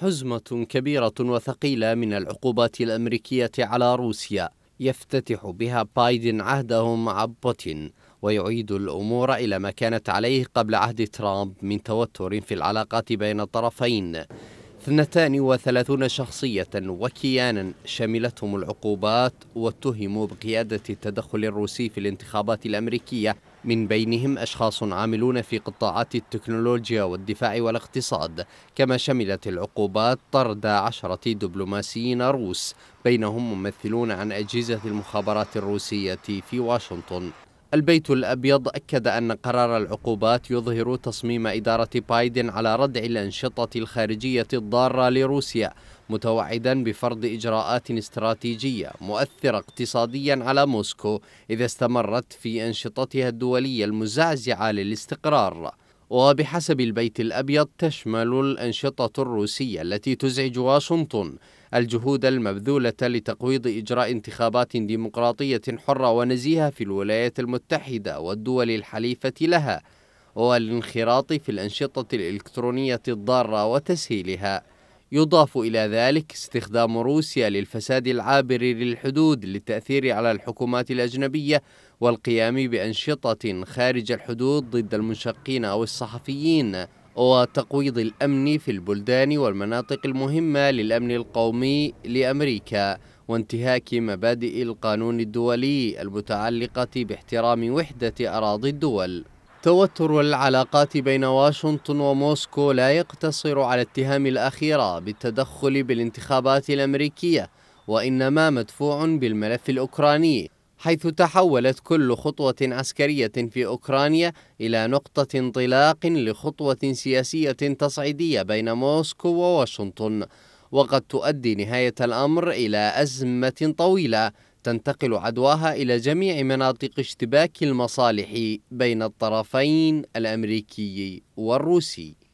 حزمة كبيرة وثقيلة من العقوبات الأمريكية على روسيا يفتتح بها بايدن عهده مع بوتين ويعيد الأمور إلى ما كانت عليه قبل عهد ترامب من توتر في العلاقات بين الطرفين 32 شخصية وكيانا شملتهم العقوبات واتهموا بقيادة التدخل الروسي في الانتخابات الأمريكية من بينهم أشخاص عاملون في قطاعات التكنولوجيا والدفاع والاقتصاد كما شملت العقوبات طرد عشرة دبلوماسيين روس بينهم ممثلون عن أجهزة المخابرات الروسية في واشنطن البيت الأبيض أكد أن قرار العقوبات يظهر تصميم إدارة بايدن على ردع الأنشطة الخارجية الضارة لروسيا متوعدا بفرض إجراءات استراتيجية مؤثرة اقتصاديا على موسكو إذا استمرت في أنشطتها الدولية المزعزعة للاستقرار وبحسب البيت الأبيض تشمل الأنشطة الروسية التي تزعج واشنطن الجهود المبذولة لتقويض إجراء انتخابات ديمقراطية حرة ونزيهة في الولايات المتحدة والدول الحليفة لها والانخراط في الأنشطة الإلكترونية الضارة وتسهيلها يضاف إلى ذلك استخدام روسيا للفساد العابر للحدود للتأثير على الحكومات الأجنبية والقيام بأنشطة خارج الحدود ضد المنشقين أو الصحفيين وتقويض الأمن في البلدان والمناطق المهمة للأمن القومي لأمريكا وانتهاك مبادئ القانون الدولي المتعلقة باحترام وحدة أراضي الدول توتر العلاقات بين واشنطن وموسكو لا يقتصر على اتهام الأخيرة بالتدخل بالانتخابات الأمريكية وإنما مدفوع بالملف الأوكراني حيث تحولت كل خطوة عسكرية في أوكرانيا إلى نقطة انطلاق لخطوة سياسية تصعيدية بين موسكو وواشنطن وقد تؤدي نهاية الأمر إلى أزمة طويلة تنتقل عدواها إلى جميع مناطق اشتباك المصالح بين الطرفين الأمريكي والروسي